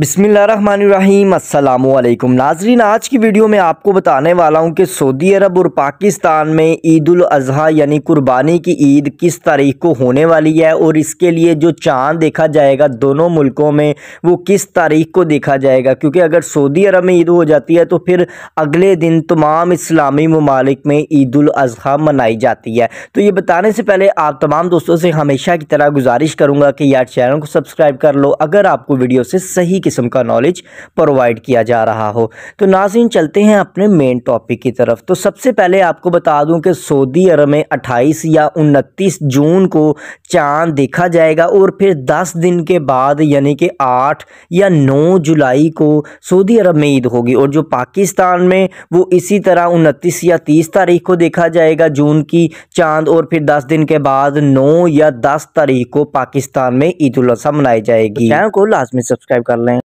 बिसमीम अल्लाम नाजरीन आज की वीडियो में आपको बताने वाला हूं कि सऊदी अरब और पाकिस्तान में ईद उल अजहा यानी कुर्बानी की ईद किस तारीख को होने वाली है और इसके लिए जो चांद देखा जाएगा दोनों मुल्कों में वो किस तारीख को देखा जाएगा क्योंकि अगर सऊदी अरब में ईद हो जाती है तो फिर अगले दिन तमाम इस्लामी ममालिक में ईद उल अजहा मनाई जाती है तो ये बताने से पहले आप तमाम दोस्तों से हमेशा की तरह गुजारिश करूँगा कि यार चैनल को सब्सक्राइब कर लो अगर आपको वीडियो से सही किस्म का नॉलेज प्रोवाइड किया जा रहा हो तो नाजिन चलते हैं अपने मेन टॉपिक की तरफ तो सबसे पहले आपको बता दूं कि सऊदी अरब में 28 या 29 जून को चांद देखा जाएगा और फिर 10 दिन के बाद यानी कि 8 या 9 जुलाई को सऊदी अरब में ईद होगी और जो पाकिस्तान में वो इसी तरह उनतीस या तीस तारीख को देखा जाएगा जून की चांद और फिर दस दिन के बाद नौ या दस तारीख को पाकिस्तान में ईद उल मनाई जाएगी तो चैनल को लास्ट में सब्सक्राइब कर लें